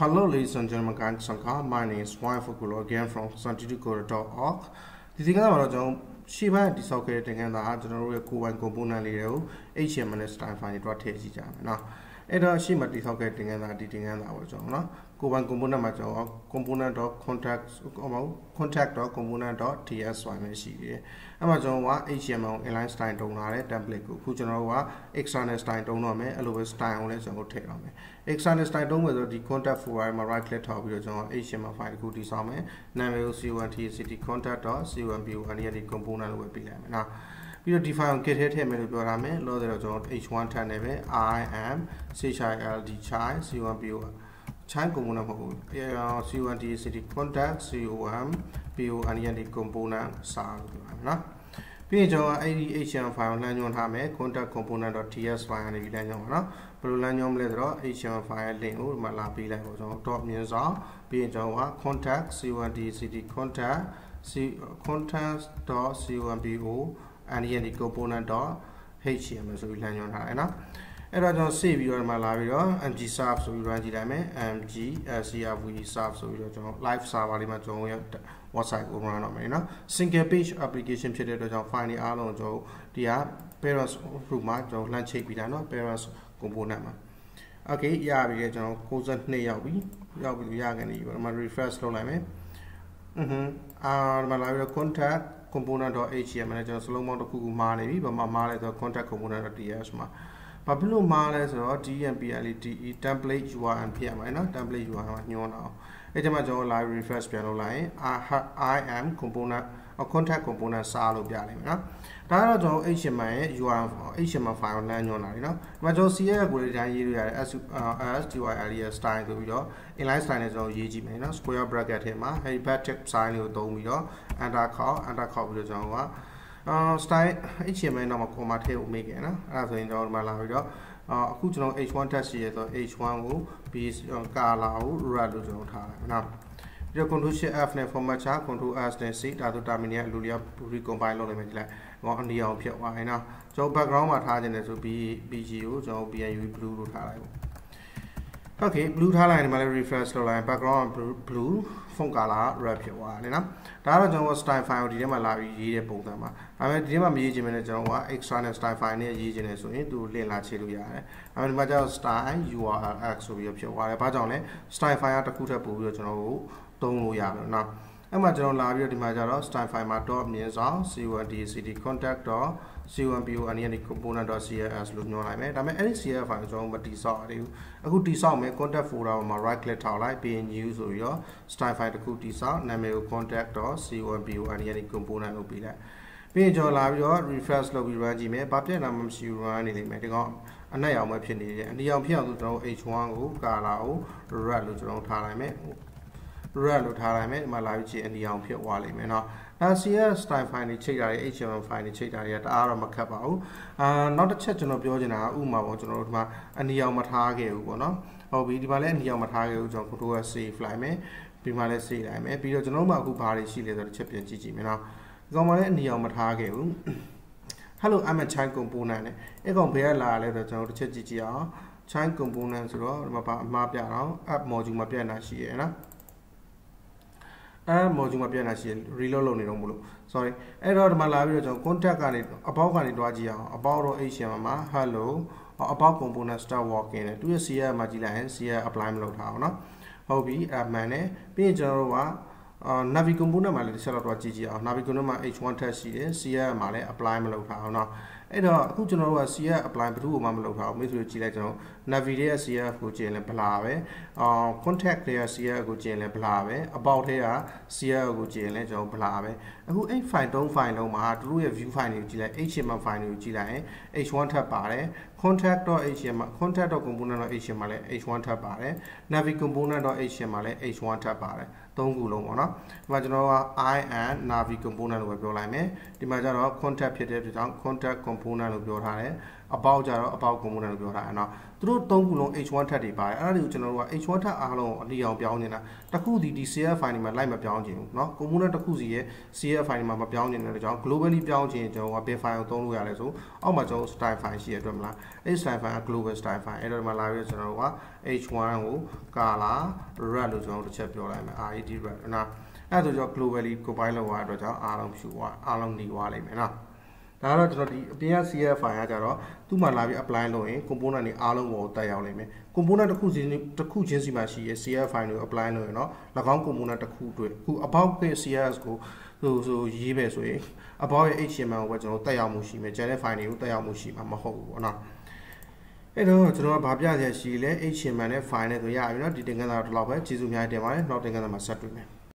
Hello ladies and gentlemen, guys and girls. My name is Wai Fukulo again from santidugo.org. ဒီသင်ခန်းစာမှာတော့ကျွန်တော်ရှေ့ပိုင်းတိစောက်ခဲ့တဲ့သင်ခန်းစာဟာကျွန်တော်တို့ရဲ့ကိုယ်ပိုင် component လေးတွေကို HTML နဲ့ style file တွေတွားထည့်ကြည့်ကြမယ်နော်။အဲ့တော့ရှိမှတိဆောက်ခဲ့တင်ကန်းစာဒီတင်ကန်းစာပေါ့ကျွန်တော်နော်ကိုပိုင် component မှာကျွန်တော် component.contact contact.component.ts ဆိုမျိုးရှိတယ်အဲ့မှာကျွန်တော်က HTML inline style တုံလာတဲ့ template ကိုအခုကျွန်တော်က external style တုံတော့မယ်အဲ့လိုပဲ style ကိုလည်းကျွန်တော်ထည့်တော့မယ် external style တုံမယ်ဆိုတော့ဒီ contact folder မှာ right click ထောက်ပြီးတော့ကျွန်တော် HTML file တစ်ခုတိဆောက်မယ်နာမည်ကို c1tct contact.c1b1 ဒီ component လို့ပဲပေးလိုက်မယ်နော်ပြီးတော့ define ကို git ထဲထည့်မယ်လို့ပြောထားမယ်လို့ဆိုတော့ကျွန်တော် h1 ထပ်နေပဲ im child child c1po child component မဟုတ်ဘူး c1 dct contact com pon and component စာလို့ပြောတာနော်ပြီးရင်ကျွန်တော်အဲ့ဒီ HTML file လမ်းညွှန်ထားမယ် contact component.ts file နဲ့ဒီလမ်းညွှန်ပါနော်ဘယ်လိုလမ်းညွှန်မလဲဆိုတော့ HTML file link ကိုဒီမှာလာပေးလိုက်ပေါ့ကျွန်တော် dot မြင်ဆောင်ပြီးရင်ကျွန်တော်က contact c1dct contact contact.conpo and ရဲ့ဒီ component.html ဆိုပြီးလမ်းညွှန်ထားတယ်နော်အဲ့တော့ကျွန်တော် save ပြီးတော့ဒီမှာလာပြီးတော့ mg serve ဆိုပြီး run ကြည့်လိုက်မယ် mg crv serve ဆိုပြီးတော့ကျွန်တော် live server လေးမှာကျွန်တော်ရဲ့ website ကို run တော့မယ်နော် single page application ဖြစ်တဲ့အတွက်ကြောင့် file တွေအားလုံးကျွန်တော်ဒီက parents group မှာကျွန်တော်လှမ်းချိတ်ပြီးတာနော် parents component မှာ okay ရပြီလေကျွန်တော်62ရောက်ပြီရောက်ပြီရခဲ့နေပြီဒီမှာ refresh လုပ်လိုက်မယ်อือฮึอ่าဒီမှာလာပြီးတော့ contact component.html နဲ့ကျွန်တော်စလုံးပေါင်းတစ်ခုခုမှားနေပြီဘာမှမှားလဲဆိုတော့ contact component.ts မှာဘာဖြစ်လို့မှားလဲဆိုတော့ dmpl de template url ဖြစ်ရမှာနော် template url မှာညွှန်းတော့အဲ့ဒီမှာကျွန်တော် library refresh ပြန်လုပ်လိုက်ရင် i am component contact component စာလို့ပြလိုက်မယ်နော်ဒါကတော့ကျွန်တော် HTML ရဲ့ URL HTML file ကိုလမ်းညွှန်တာတွေနော်ဒီမှာကျွန်တော် C ရဲ့ query တိုင်းရေးလို့ရတယ် SQL area style ဆိုပြီးတော့ inline style နဲ့ကျွန်တော်ရေးကြည့်မယ်နော် square bracket ထဲမှာ hey back tip sign လေးကိုသုံးပြီးတော့ enter ခေါက် enter ခေါက်ပြီးတော့ကျွန်တော်ကအာ style HTML တော့မှာ comma ထည့်ဖို့မိခဲ့နော်အဲ့ဒါဆိုရင်ကျွန်တော်ဒီမှာလာပြီးတော့အခုကျွန်တော် H1 test ရေးဆိုတော့ H1 ကို base color ကို red လို့ကျွန်တော်ထားလိုက်နော်ဒီကွန်ထရိုးရှစ် F နဲ့ format ချကွန်ထရိုး S နဲ့ C ဒါတို့ terminal အလူလျော် recompile လုပ်နိုင်မယ်ကြလားငေါအနေအောင်ဖြစ်သွားရင်တော့ကျွန်တော် background မှာထားခြင်းလဲဆိုပြီး PG ကိုကျွန်တော် BNU blue လို့ထားလိုက်ပေါ့ Okay blue ထားလိုက်ရင်ဒီမှာလည်း refresh လုပ်လိုက်ရင် background blue font color red ဖြစ်သွားတယ်နော်ဒါကတော့ကျွန်တော် style file ဒီထဲမှာလာပြီးရေးတဲ့ပုံစံပါဒါပေမဲ့ဒီထဲမှာမရေးခြင်းပဲနဲ့ကျွန်တော်က external style file နဲ့ရေးခြင်းလဲဆိုရင်သူလင့်လာချေလို့ရတယ်ဒါပေမဲ့ဒီမှာကျတော့ style url x ဆိုပြီးတော့ဖြစ်သွားတယ်ဘာကြောင့်လဲ style file တစ်ခုထပ်ပို့ပြီးတော့ကျွန်တော်တို့သုံးလို့ရတယ်နော်အဲ့မှာကျွန်တော်လာပြီးတော့ဒီမှာကျတော့ stylefile.minson c1d cd contact.c1po.component.css လို့ညွှန်လိုက်မယ်ဒါပေမဲ့အဲ့ဒီ css file ကျွန်တော်မတိဆောက်ရသေးဘူးအခုတိဆောက်မယ် contact folder ပေါ်မှာ right click ထောက်လိုက်ပြီးရင် new ဆိုပြီးတော့ style file တစ်ခုတိဆောက်နာမည်ကို contact.c1po.component လို့ပေးလိုက်ပြီးရင်ကျွန်တော်လာပြီးတော့ refresh လုပ်ပြီး run ကြည့်မယ်ဘာပြက်လာမှမရှိဘူး run နေနေမယ်ဒီကောင်အနက်ရောင်ပဲဖြစ်နေတယ်အနီရောင်ဖြစ်အောင်ဆိုကျွန်တော် h1 ကို color ကို red လို့ကျွန်တော်ထားလိုက်မယ် product လို့ထားနိုင်မယ်ဒီမှာလာပြီးချင်းအနီအောင်ဖြစ်သွားလိမ့်မယ်เนาะဒါစီရ style file တွေချိန်တာတွေ HTML file တွေချိန်တာတွေကတအားတော့မခက်ပါဘူးအာနောက်တစ်ချက်ကျွန်တော်ပြောချင်တာကဥမာပေါ့ကျွန်တော်တို့ဒီမှာအနီအောင်မထားခဲ့ဘူးပေါ့เนาะဟုတ်ပြီဒီမှာလည်းအနီအောင်မထားခဲ့ဘူးကျွန်တော် control save လိုက်မယ်ပြီးမှလည်း save လိုက်မယ်ပြီးတော့ကျွန်တော်တို့မှအခုဘာတွေရှိလဲဆိုတော့တစ်ချက်ပြန်ကြည့်ကြည့်မယ်เนาะဒီကောင်မှလည်းအနီအောင်မထားခဲ့ဘူးဟယ်လို I'm a child component နဲ့အဲ့ကောင်ဘယ်ကလာလဲဆိုတော့ကျွန်တော်တို့တစ်ချက်ကြည့်ကြည့်အောင် child component ဆိုတော့ဒီမှာပါအမှားပြတော့ app module မှာပြန်တာရှိရဲ့နော်အဲ module မှာပြန်လာရှိရ reload လုပ်နေတော့မလို့ sorry အဲ့တော့ဒီမှာလာပြီးတော့ကျွန်တော် contact ကနေအပေါက်ကနေတွားကြည့်အောင်အပေါက်တော့ HTML မှာ hello အပေါက် component start working တယ်သူရဲ့ CR မှာကြည့်လိုက်ရင် CR apply မလုပ်ထားအောင်နော်ဟုတ်ပြီအမှန်နဲ့ပြီးရင်ကျွန်တော်တို့ကအာ Navi component မှာလည်းတစ်ချက်တော့တွားကြည့်ကြည့်အောင် Navi component မှာ H1 tag ရှိတယ် CR မှာလည်း apply မလုပ်ထားအောင်နော်အဲ့တော့အခုကျွန်တော်တို့က CF apply ဘယ်သူ့ကိုမှမလုပ်ထားဘူးမိတ်ဆွေတို့ကြည့်လိုက်ကျွန်တော် Navi တွေက CF ကိုကြည့်ရင်လည်းဘလာပဲအော် contact တွေက CF ကိုကြည့်ရင်လည်းဘလာပဲ about တွေက CF ကိုကြည့်ရင်လည်းကျွန်တော်ဘလာပဲအခု8 file 3 file လုံးမှာသူတို့ရဲ့ view file တွေကိုကြည့်လိုက် HTML file တွေကိုကြည့်လိုက်ရင် H1 ထပ်ပါတယ် contract.html contract.component.html မှာလည်း h1 ထပ်ပါတယ် navi component.html မှာလည်း h1 ထပ်ပါတယ်သုံးခုလုံးပေါ့နော်ဒီမှာကျွန်တော်က i and navi component လို့ပဲပြောလိုက်မယ်ဒီမှာကျတော့ contact ဖြစ်တဲ့အတွက်ကြောင့် contact component လို့ပြောထားတယ်အပေါက်ကြတော့အပေါက် component လို့ပြောတာအဲ့နော်သူတို့သုံးခုလုံး h1 ထက်တွေပါတယ်အဲ့ဒါတွေကိုကျွန်တော်တို့က h1 ထက်အားလုံးအလီအောင်ပြောင်းနေတာတခုဒီဒီ CF file တွေမှာလိုက်မပြောင်းခြင်းဘူးเนาะ component တခုစီရဲ့ CF file တွေမှာမပြောင်းခြင်းတဲ့ကြောင့် globally ပြောင်းခြင်းကျွန်တော်ကဘယ် file ကိုသုံးလို့ရလဲဆိုအောက်မှာကျွန်တော် style file ရှိရအတွက်မလားအဲ့ style file က global style file အဲ့တော့မှလာပြီးကျွန်တော်တို့က h1 ကို color red လို့ကျွန်တော်တို့တစ်ချက်ပြောလိုက်မယ် red red နော်အဲ့ဒါဆိုကျွန်တော် globally compile လုပ်ရတဲ့အတွက်ကြောင့်အားလုံးဖြူသွားအားလုံးနေသွားလိမ့်မယ်နော်ဒါကတော့ကျွန်တော်ဒီအပြင်က CF file ကကြတော့သူ့မှာလာပြီး apply လုပ်ရင် component တွေအားလုံးကိုတက်ရောက်နိုင်မယ် component တစ်ခုစီတစ်ခုချင်းစီမှာရှိရ CF file တွေကို apply လုပ်ရင်တော့၎င်း component တစ်ခုအတွက်ခု about CSS ကိုဟိုဆိုရေးပဲဆိုရင် about ရဲ့ HTML ကိုပဲကျွန်တော်တက်ရောက်မှုရှိမယ် channel file တွေကိုတက်ရောက်မှုရှိမှာမဟုတ်ဘူးပေါ့နော်အဲ့တော့ကျွန်တော်ကဗာပြရရှိလဲ HTML နဲ့ file နဲ့ဆိုရပြီเนาะဒီတင်ခန်းစာတော့ဒီလောက်ပဲကျေးဇူးများတင်ပါတယ်နောက်တင်ခန်းစာမှာဆက်တွေ့မယ်